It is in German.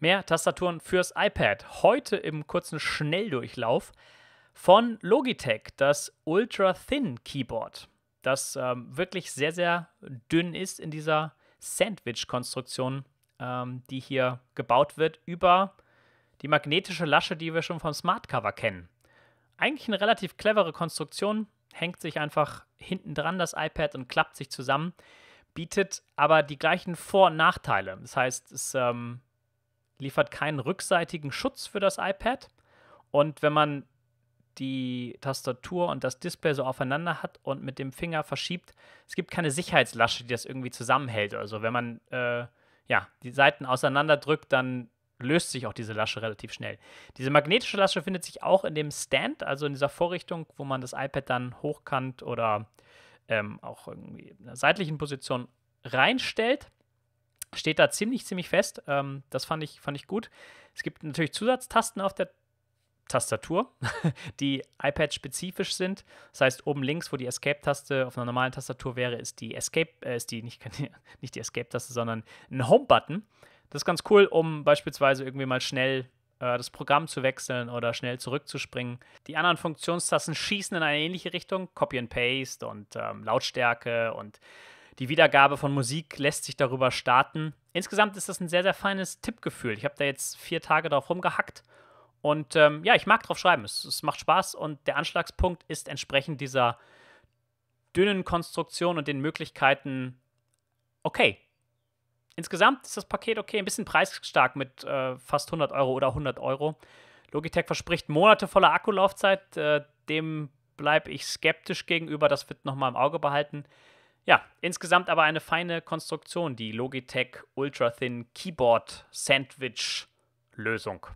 mehr Tastaturen fürs iPad. Heute im kurzen Schnelldurchlauf von Logitech, das Ultra Thin Keyboard, das ähm, wirklich sehr, sehr dünn ist in dieser Sandwich-Konstruktion, ähm, die hier gebaut wird, über die magnetische Lasche, die wir schon vom Smartcover kennen. Eigentlich eine relativ clevere Konstruktion, hängt sich einfach hinten dran das iPad und klappt sich zusammen, bietet aber die gleichen Vor- und Nachteile. Das heißt, es ähm, liefert keinen rückseitigen Schutz für das iPad. Und wenn man die Tastatur und das Display so aufeinander hat und mit dem Finger verschiebt, es gibt keine Sicherheitslasche, die das irgendwie zusammenhält. Also wenn man äh, ja, die Seiten auseinander drückt, dann löst sich auch diese Lasche relativ schnell. Diese magnetische Lasche findet sich auch in dem Stand, also in dieser Vorrichtung, wo man das iPad dann hochkant oder ähm, auch irgendwie in einer seitlichen Position reinstellt steht da ziemlich, ziemlich fest. Ähm, das fand ich, fand ich gut. Es gibt natürlich Zusatztasten auf der Tastatur, die iPad-spezifisch sind. Das heißt, oben links, wo die Escape-Taste auf einer normalen Tastatur wäre, ist die Escape, äh, ist die, nicht, nicht die Escape-Taste, sondern ein Home-Button. Das ist ganz cool, um beispielsweise irgendwie mal schnell äh, das Programm zu wechseln oder schnell zurückzuspringen. Die anderen Funktionstasten schießen in eine ähnliche Richtung, Copy and Paste und ähm, Lautstärke und die Wiedergabe von Musik lässt sich darüber starten. Insgesamt ist das ein sehr, sehr feines Tippgefühl. Ich habe da jetzt vier Tage drauf rumgehackt und ähm, ja, ich mag drauf schreiben. Es, es, macht Spaß und der Anschlagspunkt ist entsprechend dieser dünnen Konstruktion und den Möglichkeiten okay. Insgesamt ist das Paket okay, ein bisschen preisstark mit äh, fast 100 Euro oder 100 Euro. Logitech verspricht Monate voller Akkulaufzeit. Äh, dem bleibe ich skeptisch gegenüber. Das wird nochmal im Auge behalten. Ja, insgesamt aber eine feine Konstruktion, die Logitech Ultra Thin Keyboard Sandwich Lösung.